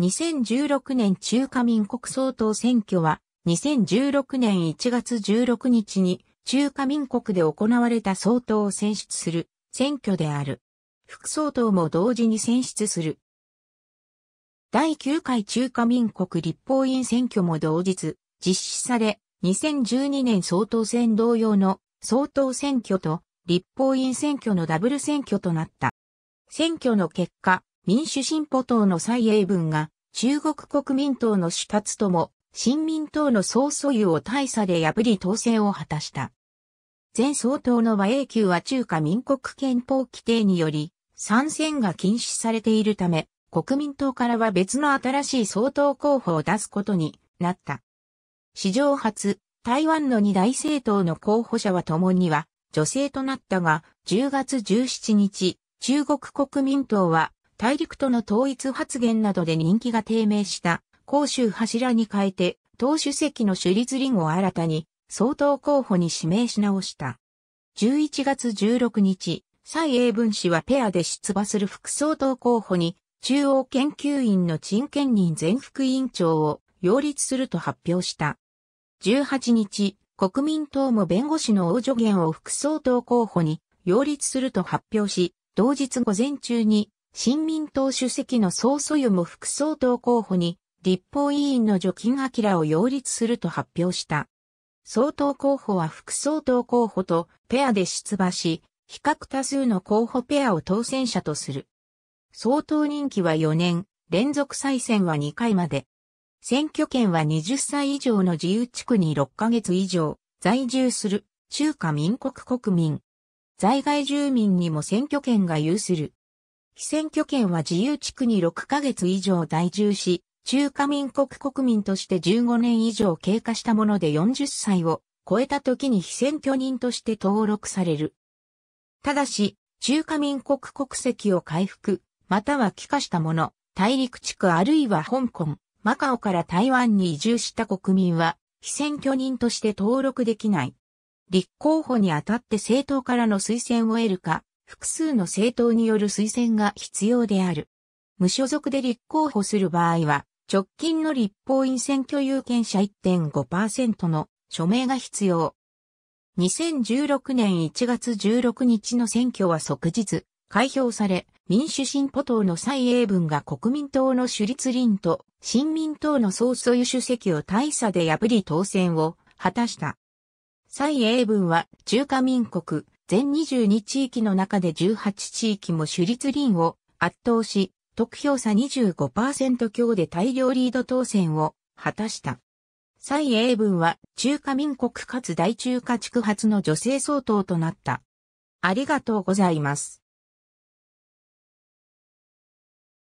2016年中華民国総統選挙は、2016年1月16日に中華民国で行われた総統を選出する選挙である。副総統も同時に選出する。第9回中華民国立法院選挙も同日実施され、2012年総統選同様の総統選挙と立法院選挙のダブル選挙となった。選挙の結果、民主進歩党の蔡英文が中国国民党の主達とも新民党の総素有を大差で破り当選を果たした。前総統の和英級は中華民国憲法規定により参戦が禁止されているため国民党からは別の新しい総統候補を出すことになった。史上初、台湾の二大政党の候補者は共には女性となったが、10月17日、中国国民党は大陸との統一発言などで人気が低迷した、公州柱に変えて、党主席の首立林を新たに、総統候補に指名し直した。11月16日、蔡英文氏はペアで出馬する副総統候補に、中央研究院の陳建人前副委員長を擁立すると発表した。18日、国民党も弁護士の王助言を副総統候補に擁立すると発表し、同日午前中に新民党主席の総素湯も副総統候補に、立法委員の除菌明を擁立すると発表した。総統候補は副総統候補とペアで出馬し、比較多数の候補ペアを当選者とする。総統任期は4年、連続再選は2回まで。選挙権は20歳以上の自由地区に6ヶ月以上在住する中華民国国民。在外住民にも選挙権が有する。非選挙権は自由地区に6ヶ月以上在住し、中華民国国民として15年以上経過したもので40歳を超えた時に非選挙人として登録される。ただし、中華民国国籍を回復、または帰化した者、大陸地区あるいは香港、マカオから台湾に移住した国民は、非選挙人として登録できない。立候補にあたって政党からの推薦を得るか、複数の政党による推薦が必要である。無所属で立候補する場合は、直近の立法院選挙有権者1.5%の署名が必要。2016年1月16日の選挙は即日、開票され、民主進歩党の蔡英文が国民党の主立林と新民党の総素輸主席を大差で破り当選を果たした。蔡英文は中華民国全22地域の中で18地域も主立林を圧倒し、得票差25%強で大量リード当選を果たした。蔡英文は中華民国かつ大中華地区初の女性総統となった。ありがとうございます。